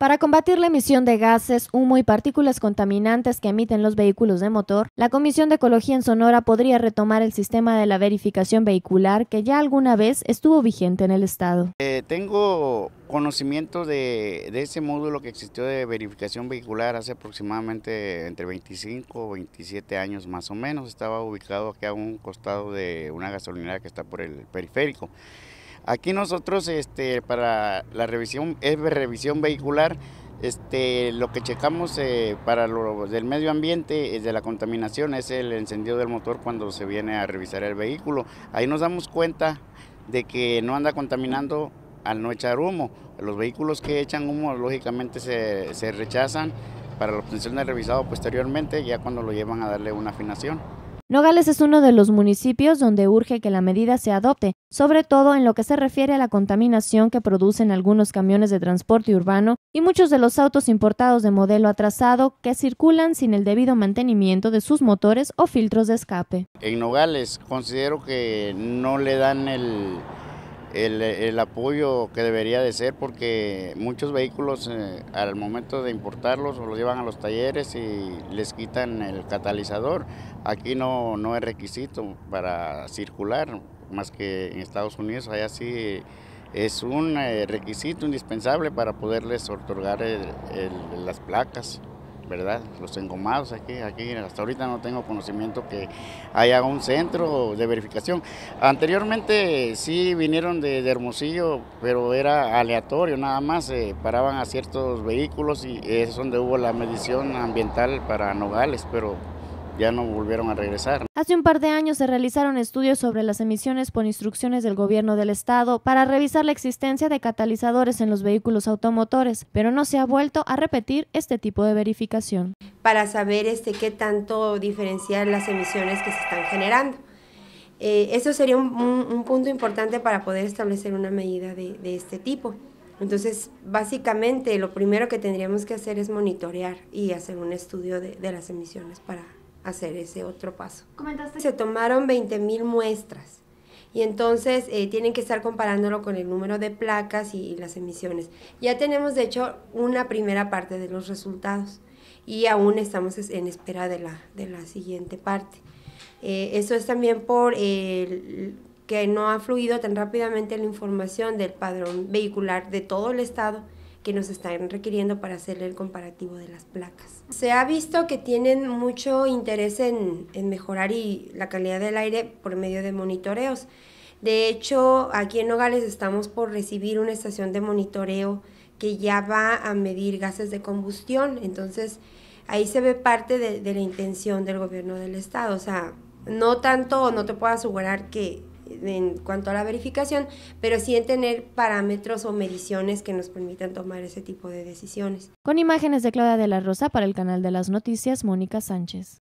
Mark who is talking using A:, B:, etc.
A: Para combatir la emisión de gases, humo y partículas contaminantes que emiten los vehículos de motor, la Comisión de Ecología en Sonora podría retomar el sistema de la verificación vehicular que ya alguna vez estuvo vigente en el Estado.
B: Eh, tengo conocimiento de, de, ese módulo que existió de verificación vehicular hace aproximadamente entre 25 o 27 años más o menos. Estaba ubicado aquí a un costado de una gasolinera que está por el periférico. Aquí nosotros este, para la revisión, es revisión vehicular, este, lo que checamos eh, para lo del medio ambiente, es de la contaminación, es el encendido del motor cuando se viene a revisar el vehículo. Ahí nos damos cuenta de que no anda contaminando al no echar humo. Los vehículos que echan humo lógicamente se, se rechazan para la obtención de revisado posteriormente, ya cuando lo llevan a darle una afinación.
A: Nogales es uno de los municipios donde urge que la medida se adopte, sobre todo en lo que se refiere a la contaminación que producen algunos camiones de transporte urbano y muchos de los autos importados de modelo atrasado que circulan sin el debido mantenimiento de sus motores o filtros de escape.
B: En Nogales considero que no le dan el, el, apoyo que debería de ser porque muchos vehículos eh, al momento de importarlos los llevan a los talleres y les quitan el catalizador. Aquí no, no es requisito para circular, más que en Estados Unidos, allá sí es un eh, requisito indispensable para poderles otorgar las placas. ¿verdad? Los engomados aquí, aquí hasta ahorita no tengo conocimiento que haya un centro de verificación. Anteriormente sí vinieron de, Hermosillo, pero era aleatorio, nada más eh, paraban a ciertos vehículos y es donde hubo la medición ambiental para Nogales, pero ya no volvieron a regresar.
A: Hace un par de años se realizaron estudios sobre las emisiones por instrucciones del gobierno del estado para revisar la existencia de catalizadores en los vehículos automotores, pero no se ha vuelto a repetir este tipo de verificación.
C: Para saber este, qué tanto diferenciar las emisiones que se están generando. Eh, eso sería un, punto importante para poder establecer una medida de, este tipo. Entonces, básicamente, lo primero que tendríamos que hacer es monitorear y hacer un estudio de, de las emisiones para hacer ese otro paso. Se tomaron 20.000 muestras y entonces eh, tienen que estar comparándolo con el número de placas y, las emisiones. Ya tenemos de hecho una primera parte de los resultados y aún estamos en espera de la, de la siguiente parte. Eh, eso es también por el, que no ha fluido tan rápidamente la información del padrón vehicular de todo el estado que nos están requiriendo para hacer el comparativo de las placas. Se ha visto que tienen mucho interés en, en mejorar y la calidad del aire por medio de monitoreos. De hecho, aquí en Nogales estamos por recibir una estación de monitoreo que ya va a medir gases de combustión. Entonces, ahí se ve parte de, de la intención del gobierno del estado. O sea, no tanto, no te puedo asegurar que en cuanto a la verificación, pero sí en tener parámetros o mediciones que nos permitan tomar ese tipo de decisiones.
A: Con imágenes de Claudia de la Rosa para el canal de las noticias, Mónica Sánchez.